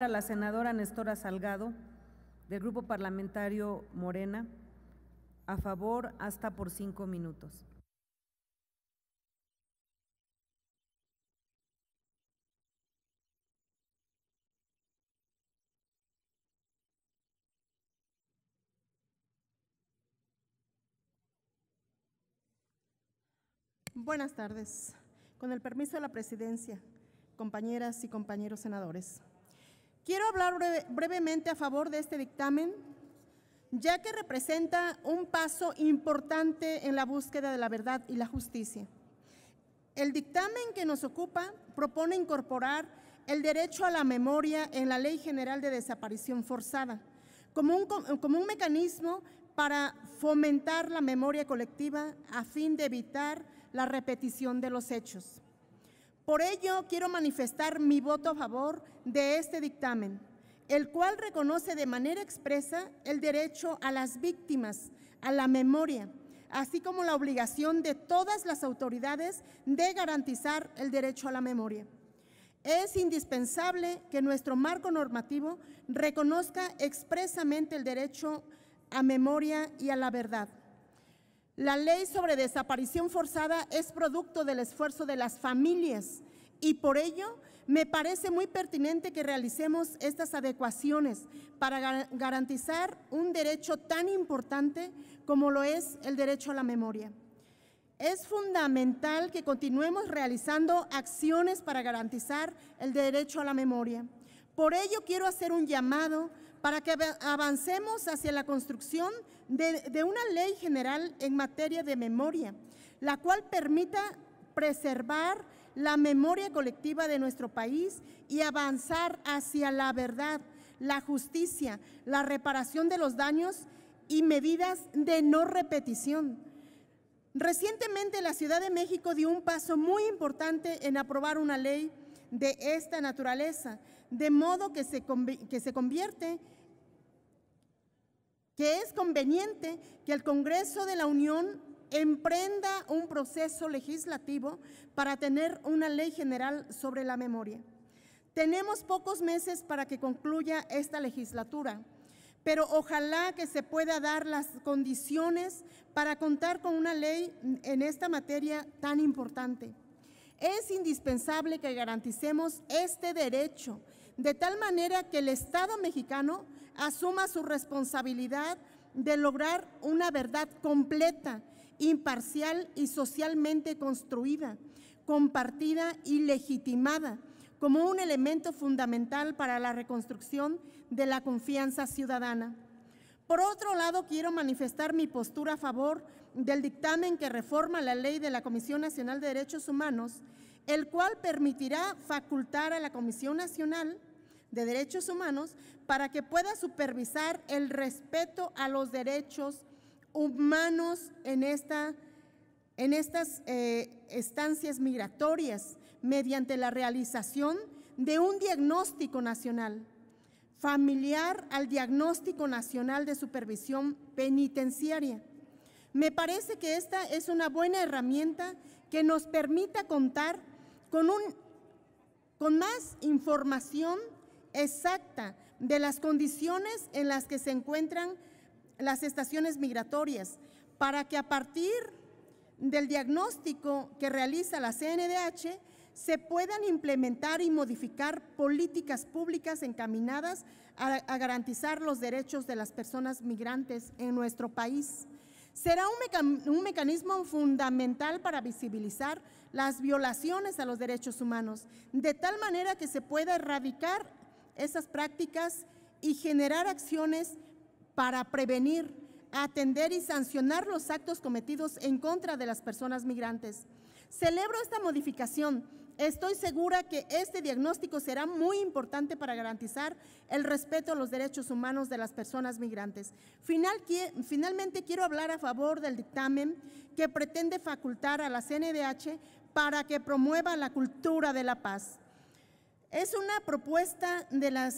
a la senadora Nestora Salgado del Grupo Parlamentario Morena. A favor, hasta por cinco minutos. Buenas tardes. Con el permiso de la Presidencia, compañeras y compañeros senadores, Quiero hablar brevemente a favor de este dictamen, ya que representa un paso importante en la búsqueda de la verdad y la justicia. El dictamen que nos ocupa propone incorporar el derecho a la memoria en la Ley General de Desaparición Forzada, como un mecanismo para fomentar la memoria colectiva a fin de evitar la repetición de los hechos. Por ello, quiero manifestar mi voto a favor de este dictamen, el cual reconoce de manera expresa el derecho a las víctimas, a la memoria, así como la obligación de todas las autoridades de garantizar el derecho a la memoria. Es indispensable que nuestro marco normativo reconozca expresamente el derecho a memoria y a la verdad. La ley sobre desaparición forzada es producto del esfuerzo de las familias y por ello me parece muy pertinente que realicemos estas adecuaciones para garantizar un derecho tan importante como lo es el derecho a la memoria. Es fundamental que continuemos realizando acciones para garantizar el derecho a la memoria. Por ello quiero hacer un llamado para que avancemos hacia la construcción de, una ley general en materia de memoria, la cual permita preservar la memoria colectiva de nuestro país y avanzar hacia la verdad, la justicia, la reparación de los daños y medidas de no repetición. Recientemente la Ciudad de México dio un paso muy importante en aprobar una ley de esta naturaleza, de modo que se, se convierte que es conveniente que el Congreso de la Unión emprenda un proceso legislativo para tener una ley general sobre la memoria. Tenemos pocos meses para que concluya esta legislatura, pero ojalá que se pueda dar las condiciones para contar con una ley en esta materia tan importante. Es indispensable que garanticemos este derecho de tal manera que el Estado mexicano asuma su responsabilidad de lograr una verdad completa, imparcial y socialmente construida, compartida y legitimada como un elemento fundamental para la reconstrucción de la confianza ciudadana. Por otro lado, quiero manifestar mi postura a favor del dictamen que reforma la ley de la Comisión Nacional de Derechos Humanos, el cual permitirá facultar a la Comisión Nacional de Derechos Humanos para que pueda supervisar el respeto a los derechos humanos en, esta, en estas eh, estancias migratorias mediante la realización de un diagnóstico nacional familiar al diagnóstico nacional de supervisión penitenciaria. Me parece que esta es una buena herramienta que nos permita contar con, un, con más información exacta de las condiciones en las que se encuentran las estaciones migratorias para que a partir del diagnóstico que realiza la CNDH se puedan implementar y modificar políticas públicas encaminadas a, garantizar los derechos de las personas migrantes en nuestro país será un, mecanismo fundamental para visibilizar las violaciones a los derechos humanos, de tal manera que se pueda erradicar esas prácticas y generar acciones para prevenir, atender y sancionar los actos cometidos en contra de las personas migrantes. Celebro esta modificación. Estoy segura que este diagnóstico será muy importante para garantizar el respeto a los derechos humanos de las personas migrantes. finalmente quiero hablar a favor del dictamen que pretende facultar a la CNDH para que promueva la cultura de la paz. Es una propuesta de, la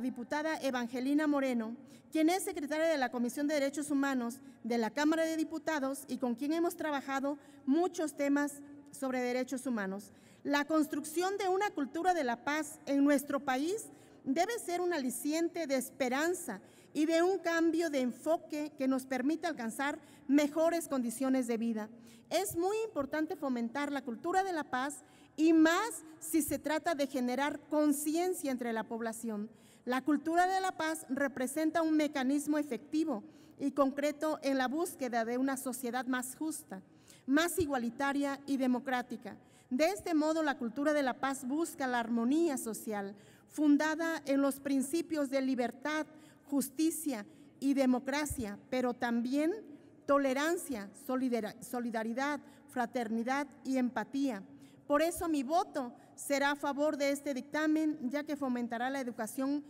diputada Evangelina Moreno, quien es secretaria de la Comisión de Derechos Humanos de la Cámara de Diputados y con quien hemos trabajado muchos temas sobre derechos humanos. La construcción de una cultura de la paz en nuestro país debe ser un aliciente de esperanza y de un cambio de enfoque que nos permite alcanzar mejores condiciones de vida. Es muy importante fomentar la cultura de la paz y más si se trata de generar conciencia entre la población. La cultura de la paz representa un mecanismo efectivo y concreto en la búsqueda de una sociedad más justa, más igualitaria y democrática. De este modo, la cultura de la paz busca la armonía social, fundada en los principios de libertad, justicia y democracia, pero también tolerancia, solidaridad, fraternidad y empatía. Por eso mi voto será a favor de este dictamen, ya que fomentará la educación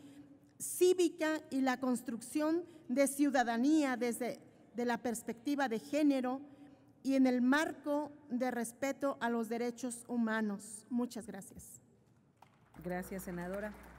cívica y la construcción de ciudadanía desde la perspectiva de género y en el marco de respeto a los derechos humanos. Muchas gracias. Gracias, senadora.